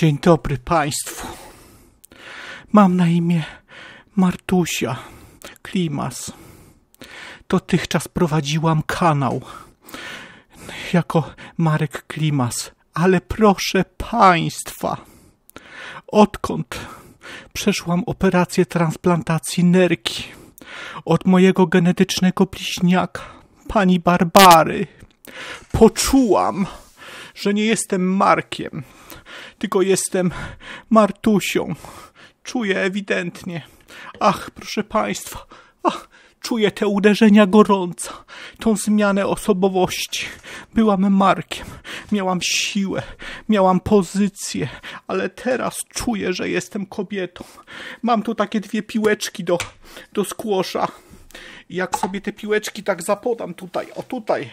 Dzień dobry Państwu. Mam na imię Martusia Klimas. Dotychczas prowadziłam kanał jako Marek Klimas, ale proszę Państwa, odkąd przeszłam operację transplantacji nerki od mojego genetycznego bliźniaka, pani Barbary, poczułam, że nie jestem Markiem tylko jestem Martusią. Czuję ewidentnie. Ach, proszę państwa, ach, czuję te uderzenia gorąca, tą zmianę osobowości. Byłam Markiem, miałam siłę, miałam pozycję, ale teraz czuję, że jestem kobietą. Mam tu takie dwie piłeczki do, do skłosza. I jak sobie te piłeczki tak zapodam tutaj, o tutaj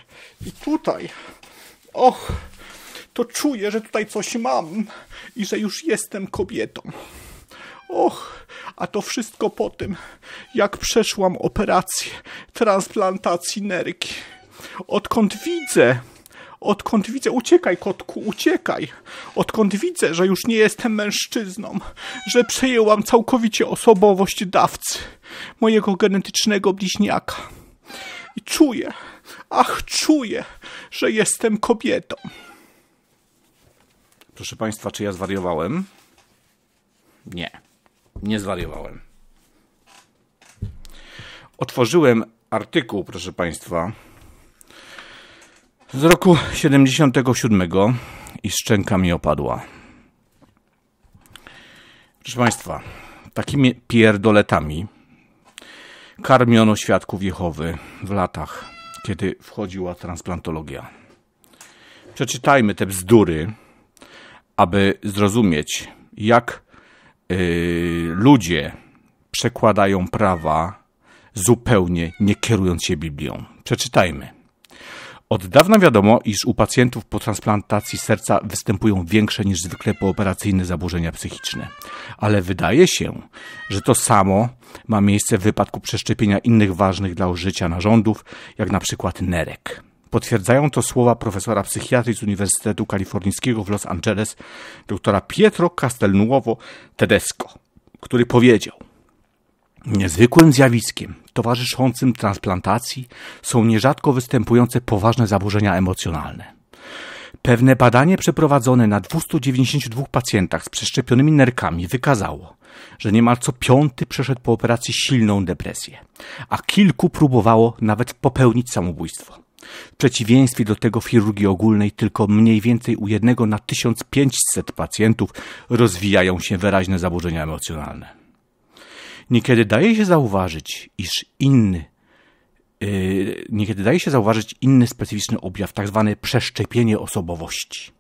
i tutaj, och, to czuję, że tutaj coś mam i że już jestem kobietą. Och, a to wszystko po tym, jak przeszłam operację transplantacji nerki. Odkąd widzę, odkąd widzę, uciekaj kotku, uciekaj, odkąd widzę, że już nie jestem mężczyzną, że przejęłam całkowicie osobowość dawcy, mojego genetycznego bliźniaka. I czuję, ach, czuję, że jestem kobietą. Proszę Państwa, czy ja zwariowałem? Nie, nie zwariowałem. Otworzyłem artykuł, proszę Państwa, z roku 77 i szczęka mi opadła. Proszę Państwa, takimi pierdoletami karmiono świadków Jehowy w latach, kiedy wchodziła transplantologia. Przeczytajmy te bzdury, aby zrozumieć, jak y, ludzie przekładają prawa, zupełnie nie kierując się Biblią. Przeczytajmy. Od dawna wiadomo, iż u pacjentów po transplantacji serca występują większe niż zwykle pooperacyjne zaburzenia psychiczne. Ale wydaje się, że to samo ma miejsce w wypadku przeszczepienia innych ważnych dla życia narządów, jak na przykład nerek. Potwierdzają to słowa profesora psychiatry z Uniwersytetu Kalifornijskiego w Los Angeles, doktora Pietro Castelnuovo Tedesco, który powiedział: Niezwykłym zjawiskiem towarzyszącym transplantacji są nierzadko występujące poważne zaburzenia emocjonalne. Pewne badanie przeprowadzone na 292 pacjentach z przeszczepionymi nerkami wykazało, że niemal co piąty przeszedł po operacji silną depresję, a kilku próbowało nawet popełnić samobójstwo. W przeciwieństwie do tego w chirurgii ogólnej tylko mniej więcej u jednego na 1500 pacjentów rozwijają się wyraźne zaburzenia emocjonalne. Niekiedy daje się zauważyć, iż inny yy, Niekiedy daje się zauważyć inny specyficzny objaw, tzw. Tak przeszczepienie osobowości.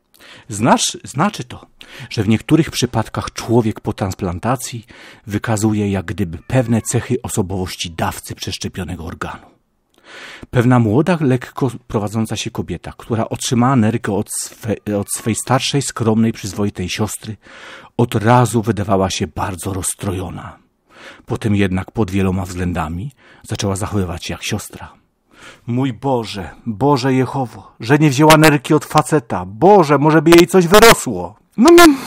Znasz, znaczy to, że w niektórych przypadkach człowiek po transplantacji wykazuje jak gdyby pewne cechy osobowości dawcy przeszczepionego organu. Pewna młoda, lekko prowadząca się kobieta, która otrzymała nerkę od, swe, od swej starszej, skromnej, przyzwoitej siostry, od razu wydawała się bardzo rozstrojona. Potem jednak pod wieloma względami zaczęła zachowywać się jak siostra. Mój Boże, Boże Jehowo, że nie wzięła nerki od faceta. Boże, może by jej coś wyrosło. No nie... No.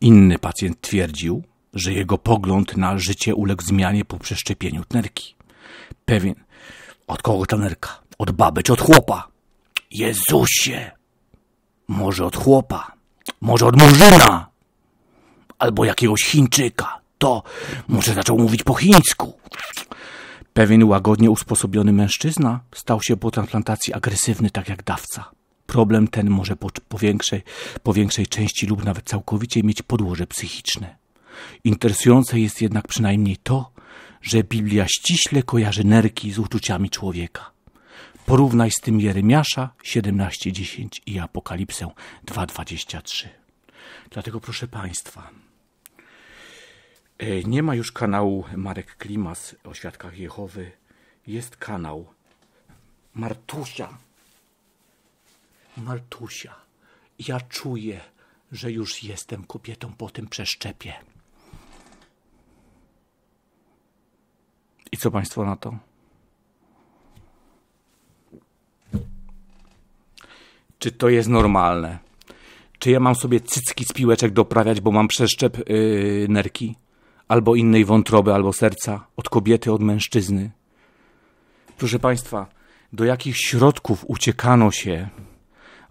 Inny pacjent twierdził, że jego pogląd na życie uległ zmianie po przeszczepieniu tnerki. Pewien. Od kogo ta nerka? Od baby czy od chłopa? Jezusie! Może od chłopa, może od murzyna, albo jakiegoś Chińczyka. To może zaczął mówić po chińsku. Pewien łagodnie usposobiony mężczyzna stał się po transplantacji agresywny, tak jak dawca. Problem ten może po, po, większej, po większej części lub nawet całkowicie mieć podłoże psychiczne. Interesujące jest jednak przynajmniej to, że Biblia ściśle kojarzy nerki z uczuciami człowieka. Porównaj z tym Jeremiasza 17:10 i Apokalipsę 2:23. Dlatego proszę Państwa, e, nie ma już kanału Marek Klimas o świadkach Jehowy. Jest kanał Martusia. Martusia, ja czuję, że już jestem kobietą po tym przeszczepie. co Państwo na to? Czy to jest normalne? Czy ja mam sobie cycki z piłeczek doprawiać, bo mam przeszczep yy, nerki? Albo innej wątroby, albo serca? Od kobiety, od mężczyzny? Proszę Państwa, do jakich środków uciekano się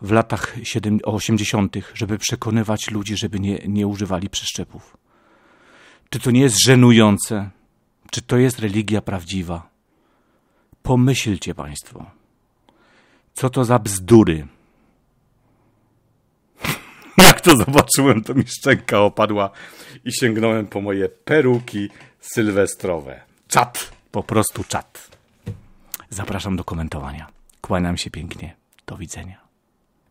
w latach 80., żeby przekonywać ludzi, żeby nie, nie używali przeszczepów? Czy to nie jest żenujące? Czy to jest religia prawdziwa? Pomyślcie Państwo, co to za bzdury. Jak to zobaczyłem, to mi szczęka opadła i sięgnąłem po moje peruki sylwestrowe. Czat, po prostu czat. Zapraszam do komentowania. Kłaniam się pięknie. Do widzenia.